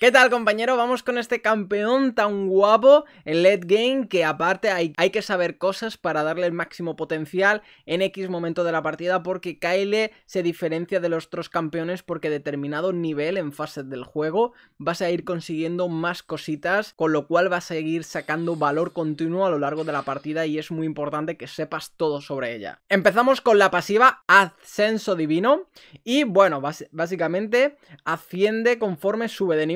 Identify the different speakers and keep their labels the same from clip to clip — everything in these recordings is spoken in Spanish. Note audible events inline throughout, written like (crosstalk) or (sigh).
Speaker 1: ¿Qué tal compañero? Vamos con este campeón tan guapo en led game que aparte hay, que saber cosas para darle el máximo potencial en X momento de la partida porque Kyle se diferencia de los otros campeones porque determinado nivel en fase del juego vas a ir consiguiendo más cositas con lo cual vas a seguir sacando valor continuo a lo largo de la partida y es muy importante que sepas todo sobre ella. Empezamos con la pasiva Ascenso Divino y bueno, básicamente asciende conforme sube de nivel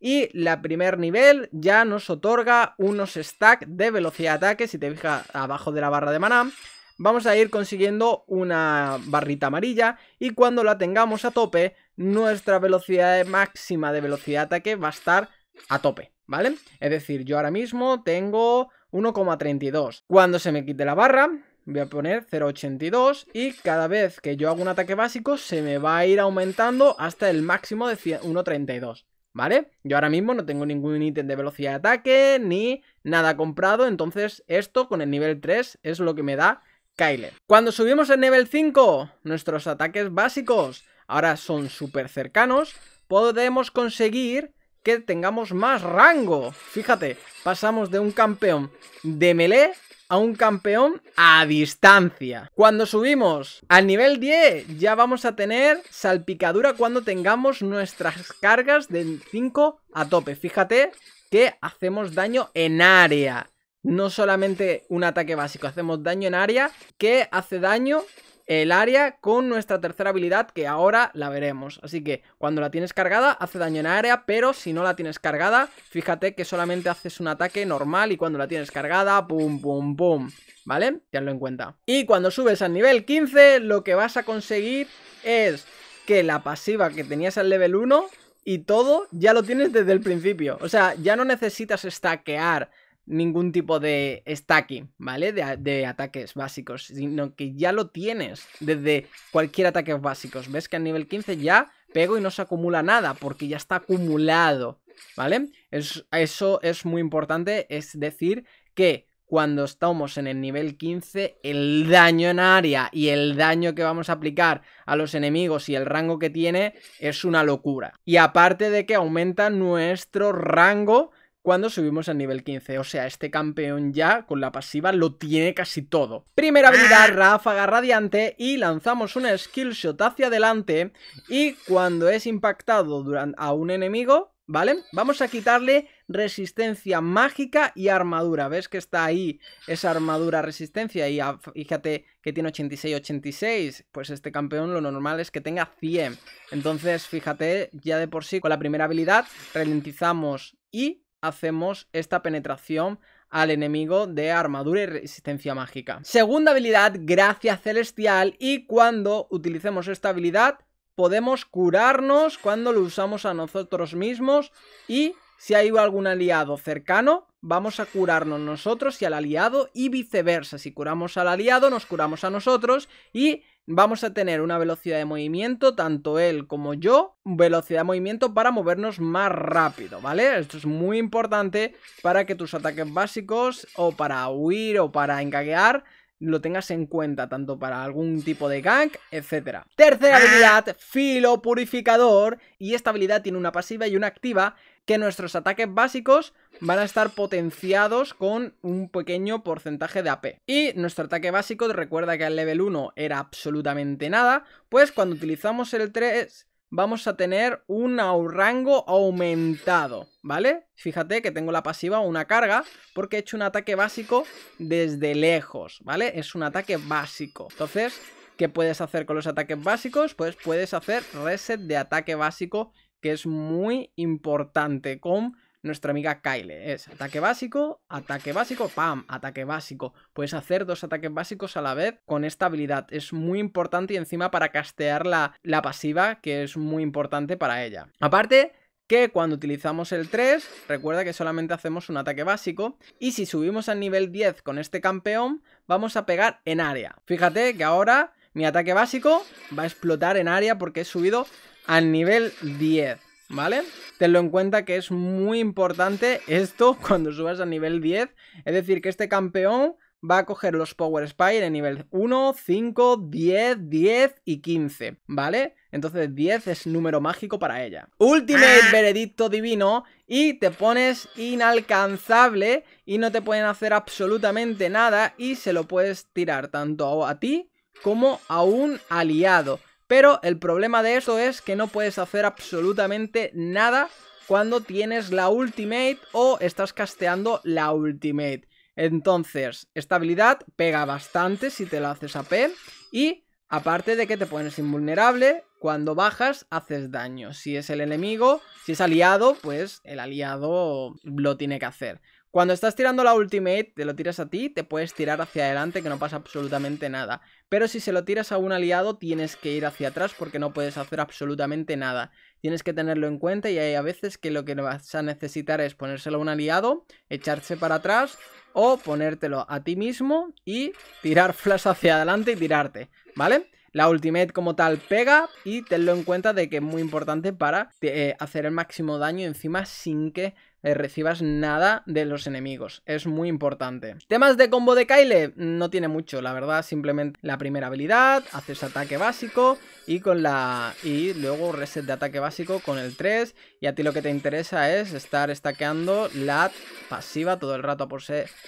Speaker 1: y la primer nivel ya nos otorga unos stack de velocidad de ataque. Si te fijas abajo de la barra de maná, vamos a ir consiguiendo una barrita amarilla. Y cuando la tengamos a tope, nuestra velocidad máxima de velocidad de ataque va a estar a tope. ¿Vale? Es decir, yo ahora mismo tengo 1,32. Cuando se me quite la barra, voy a poner 0,82 y cada vez que yo hago un ataque básico se me va a ir aumentando hasta el máximo de 1,32. ¿vale? Yo ahora mismo no tengo ningún ítem de velocidad de ataque ni nada comprado, entonces esto con el nivel 3 es lo que me da Kyler. Cuando subimos el nivel 5, nuestros ataques básicos ahora son súper cercanos, podemos conseguir que tengamos más rango. Fíjate, pasamos de un campeón de melee a un campeón a distancia. Cuando subimos al nivel 10 ya vamos a tener salpicadura cuando tengamos nuestras cargas de 5 a tope. Fíjate que hacemos daño en área. No solamente un ataque básico, hacemos daño en área que hace daño el área con nuestra tercera habilidad que ahora la veremos. Así que cuando la tienes cargada hace daño en área, pero si no la tienes cargada, fíjate que solamente haces un ataque normal y cuando la tienes cargada, pum, pum, pum. ¿Vale? Tenlo en cuenta. Y cuando subes al nivel 15, lo que vas a conseguir es que la pasiva que tenías al level 1 y todo ya lo tienes desde el principio. O sea, ya no necesitas stackear ningún tipo de stacking, ¿vale? De, ataques básicos, sino que ya lo tienes desde cualquier ataque básico Ves que al nivel 15 ya pego y no se acumula nada porque ya está acumulado, ¿vale? Es, eso es muy importante, es decir que cuando estamos en el nivel 15, el daño en área y el daño que vamos a aplicar a los enemigos y el rango que tiene es una locura. Y aparte de que aumenta nuestro rango cuando subimos al nivel 15. O sea, este campeón ya con la pasiva lo tiene casi todo. Primera habilidad, ah. ráfaga radiante y lanzamos una skill shot hacia adelante y cuando es impactado a un enemigo... ¿Vale? Vamos a quitarle resistencia mágica y armadura. ¿Ves que está ahí esa armadura resistencia? Y ah, fíjate que tiene 86, 86. Pues este campeón lo normal es que tenga 100. Entonces, fíjate, ya de por sí, con la primera habilidad, ralentizamos y hacemos esta penetración al enemigo de armadura y resistencia mágica. Segunda habilidad, gracia celestial, y cuando utilicemos esta habilidad podemos curarnos cuando lo usamos a nosotros mismos y si hay algún aliado cercano, vamos a curarnos nosotros y al aliado y viceversa. Si curamos al aliado, nos curamos a nosotros y vamos a tener una velocidad de movimiento, tanto él como yo, velocidad de movimiento para movernos más rápido, ¿vale? Esto es muy importante para que tus ataques básicos o para huir o para encaguear lo tengas en cuenta, tanto para algún tipo de gank, etcétera. Tercera ah. habilidad, filo purificador, y esta habilidad tiene una pasiva y una activa que nuestros ataques básicos van a estar potenciados con un pequeño porcentaje de AP. Y nuestro ataque básico, recuerda que al level 1 era absolutamente nada, pues cuando utilizamos el 3 vamos a tener un rango aumentado, ¿vale? Fíjate que tengo la pasiva una carga porque he hecho un ataque básico desde lejos, ¿vale? Es un ataque básico. Entonces, ¿qué puedes hacer con los ataques básicos? Pues puedes hacer reset de ataque básico que es muy importante con nuestra amiga Kyle. Es ataque básico, ataque básico, pam, ataque básico. Puedes hacer dos ataques básicos a la vez con esta habilidad. Es muy importante y encima para castear la, la pasiva, que es muy importante para ella. Aparte que cuando utilizamos el 3, recuerda que solamente hacemos un ataque básico, y si subimos al nivel 10 con este campeón, vamos a pegar en área. Fíjate que ahora mi ataque básico va a explotar en área porque he subido al nivel 10, ¿vale? Tenlo en cuenta que es muy importante esto (laughs) cuando subas al nivel 10, es decir, que este campeón va a coger los Power Spy en nivel 1, 5, 10, 10 y 15, ¿vale? Entonces 10 es número mágico para ella. Ultimate ah. Veredicto Divino y te pones inalcanzable y no te pueden hacer absolutamente nada y se lo puedes tirar tanto a ti como a un aliado. Pero el problema de eso es que no puedes hacer absolutamente nada cuando tienes la ultimate o estás casteando la ultimate. Entonces, esta habilidad pega bastante si te la haces AP y aparte de que te pones invulnerable, cuando bajas haces daño. Si es el enemigo, si es aliado, pues el aliado lo tiene que hacer. Cuando estás tirando la ultimate, te lo tiras a ti, te puedes tirar hacia adelante que no pasa absolutamente nada. Pero si se lo tiras a un aliado, tienes que ir hacia atrás porque no puedes hacer absolutamente nada. Tienes que tenerlo en cuenta y hay a veces que lo que vas a necesitar es ponérselo a un aliado, echarse para atrás o ponértelo a ti mismo y tirar (laughs) flash hacia adelante y tirarte, ¿vale? La ultimate como tal pega y tenlo en cuenta de que es muy importante para eh, hacer el máximo daño encima sin que eh, recibas nada de los enemigos. Es muy importante. Temas de combo de Kyle, no tiene mucho, la verdad. Simplemente la primera habilidad, haces ataque básico y con la y luego reset de ataque básico con el 3 y a ti lo que te interesa es estar stackeando la pasiva todo el rato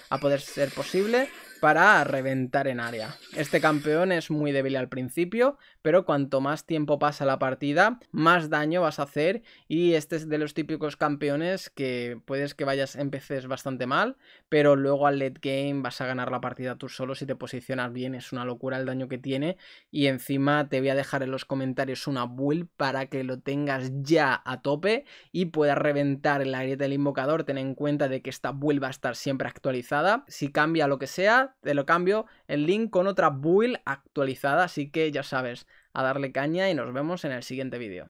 Speaker 1: a poder ser posible para reventar en área. Este campeón es muy débil al principio, pero cuanto más tiempo pasa la partida, más daño vas a hacer y este es de los típicos campeones que puedes que vayas empeces bastante mal, pero luego al late game vas a ganar la partida tú solo si te posicionas bien, es una locura el daño que tiene y encima te voy a dejar en los comentarios una build para que lo tengas ya a tope y puedas reventar en la del invocador, ten en cuenta de que esta build va a estar siempre actualizada, si cambia lo que sea te lo cambio el link con otra build actualizada, así que ya sabes, a darle caña y nos vemos en el siguiente vídeo.